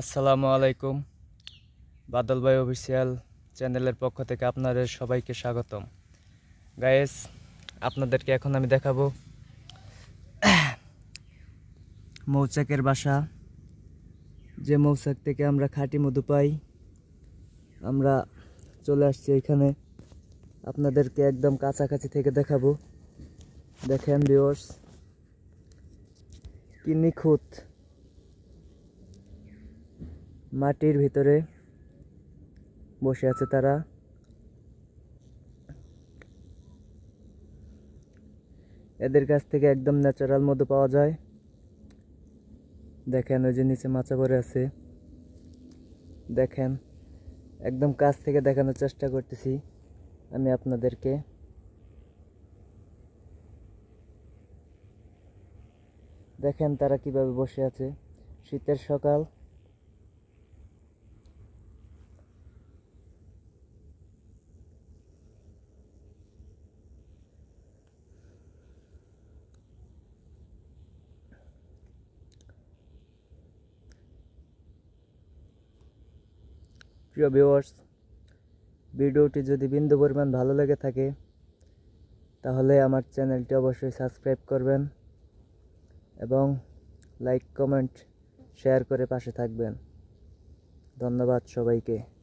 আসসালামু আলাইকুম বাদল ভাই অফিসিয়াল চ্যানেলের পক্ষ থেকে আপনাদের সবাইকে স্বাগতম গায়েস আপনাদেরকে এখন আমি দেখাবো মৌচাকের বাসা যে মৌচাক থেকে আমরা খাঁটি মধু পাই আমরা চলে আসছি এখানে আপনাদেরকে একদম কাছাকাছি থেকে দেখাবো দেখেন বিওর্স কি নিখুঁত মাটির ভিতরে বসে আছে তারা এদের কাছ থেকে একদম ন্যাচারাল মধু পাওয়া যায় দেখেন ওই যে নিচে মাচা পরে আছে দেখেন একদম কাছ থেকে দেখানোর চেষ্টা করতেছি আমি আপনাদেরকে দেখেন তারা কিভাবে বসে আছে শীতের সকাল প্রিয় ভিউয়ার্স ভিডিওটি যদি বিন্দু পরিমাণ ভালো লেগে থাকে তাহলে আমার চ্যানেলটি অবশ্যই সাবস্ক্রাইব করবেন এবং লাইক কমেন্ট শেয়ার করে পাশে থাকবেন ধন্যবাদ সবাইকে